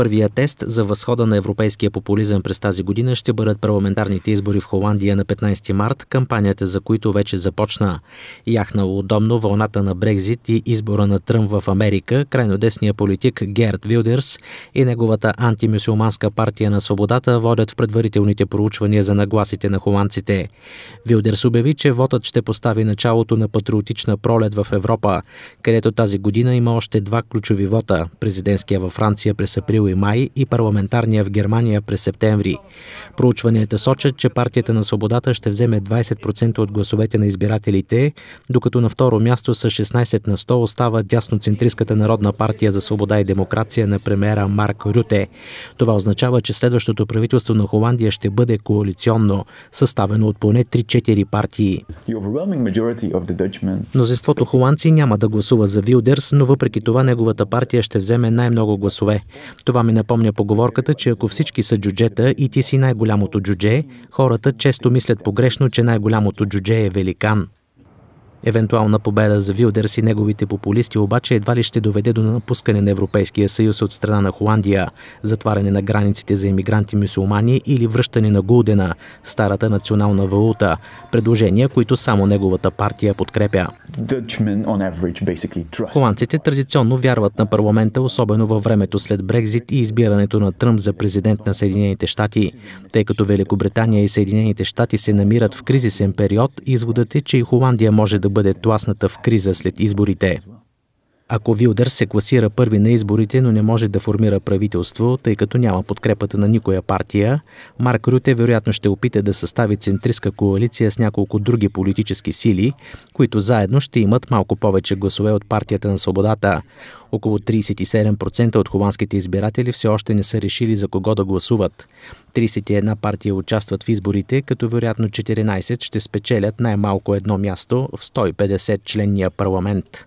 Първия тест за възхода на европейския популизъм през тази година ще бъдат парламентарните избори в Холандия на 15 март, кампанията за които вече започна. Яхнало удобно вълната на Брекзит и избора на Тръм в Америка, крайно десния политик Герт Вилдерс и неговата антимюсулманска партия на свободата водят в предварителните проучвания за нагласите на холандците. Вилдерс обяви, че вотът ще постави началото на патриотична пролет в Европа, където тази година има още два ключови вота – президентския във Франция през април и май и парламентарния в Германия през септември. Проучванията сочат, че партията на свободата ще вземе 20% от гласовете на избирателите, докато на второ място с 16 на 100 остава дясноцентристската Народна партия за свобода и демокрация на премера Марк Рюте. Това означава, че следващото правителство на Холандия ще бъде коалиционно, съставено от поне 3-4 партии. Мнозинството холандци няма да гласува за Вилдерс, но въпреки това неговата партия ще вземе най-много гласове. Това ми напомня поговорката, че ако всички са джуджета и ти си най-голямото джудже, хората често мислят погрешно, че най-голямото джудже е великан – Евентуална победа за Вилдерс и неговите популисти обаче едва ли ще доведе до напускане на Европейския съюз от страна на Холандия, затваряне на границите за иммигранти мусулмани или връщане на Гулдена, старата национална валута, предложения, които само неговата партия подкрепя. Холандците традиционно вярват на парламента, особено във времето след Брекзит и избирането на Тръмп за президент на Съединените щати. Тъй като Великобритания и Съединените щати се намират в кризисен период, изводът е, че и Холандия може да бъде тласната в криза след изборите. Ако Вилдър се класира първи на изборите, но не може да формира правителство, тъй като няма подкрепата на никоя партия, Марк Рюте вероятно ще опита да състави центристка коалиция с няколко други политически сили, които заедно ще имат малко повече гласове от партията на свободата. Около 37% от холандските избиратели все още не са решили за кого да гласуват. 31 партия участват в изборите, като вероятно 14 ще спечелят най-малко едно място в 150 членния парламент.